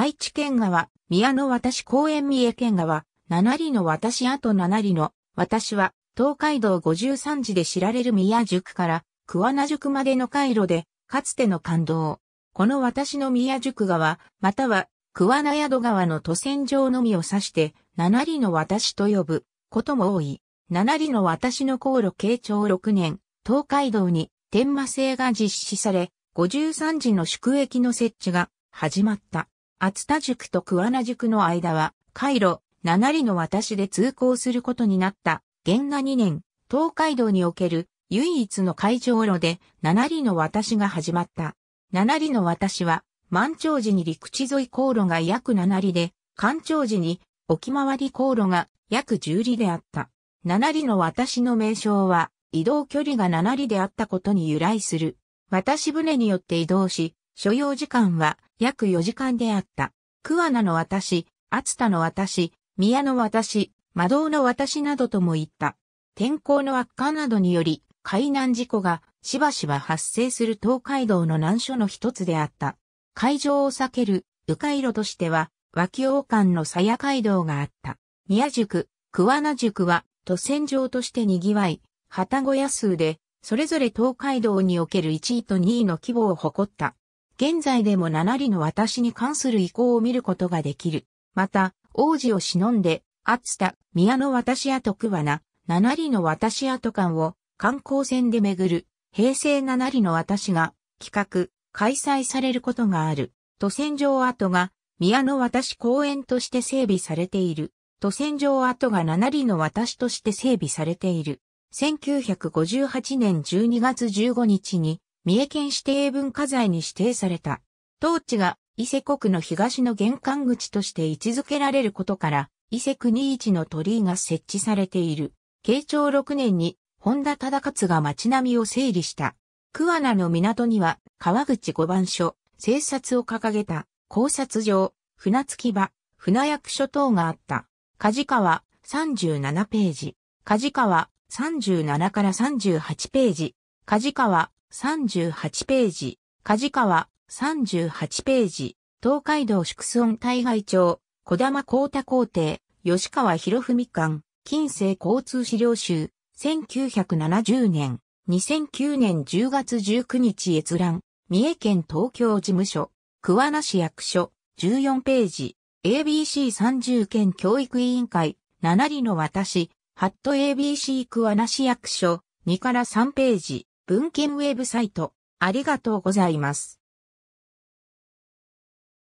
愛知県川、宮の私公園三重県川、七里の私あと七里の私は、東海道53次で知られる宮宿から桑名宿までの回路で、かつての感動。この私の宮宿川、または桑名宿川の都線上のみを指して、七里の私と呼ぶことも多い。七里の私の航路慶長6年、東海道に天馬制が実施され、53時の宿駅の設置が始まった。厚田塾と桑名塾の間は、回路、七里の渡しで通行することになった、元和2年、東海道における唯一の海上路で、七里の渡しが始まった。七里の渡しは、満潮時に陸地沿い航路が約7里で、干潮時に沖回り航路が約10里であった。七里の渡しの名称は、移動距離が7里であったことに由来する。渡し船によって移動し、所要時間は約4時間であった。桑名の私、厚田の私、宮の私、魔道の私などとも言った。天候の悪化などにより、海難事故がしばしば発生する東海道の難所の一つであった。海上を避ける、迂回路としては、脇王館の鞘街道があった。宮宿、桑名宿は、都線場として賑わい、旗小屋数で、それぞれ東海道における1位と2位の規模を誇った。現在でも七里の私に関する意向を見ることができる。また、王子を忍んで、熱田、宮の私跡桑名、七里の私跡館を観光船で巡る、平成七里の私が企画、開催されることがある。都線上跡が宮の私公園として整備されている。都線上跡が七里の私として整備されている。1958年12月15日に三重県指定文化財に指定された。当地が伊勢国の東の玄関口として位置づけられることから、伊勢国一の鳥居が設置されている。慶長6年に、本田忠勝が町並みを整理した。桑名の港には、川口五番所、制札を掲げた、考察場、船着場、船役所等があった。梶川、37ページ。梶川、37から38ページ。梶川、38ページ、梶川、38ページ、東海道宿村大会長、小玉光太皇帝、吉川博文館、近世交通資料集、1970年、2009年10月19日閲覧、三重県東京事務所、桑名市役所、14ページ、ABC30 県教育委員会、7里の私、ハット ABC 桑名市役所、2から3ページ、文献ウェブサイト、ありがとうございます。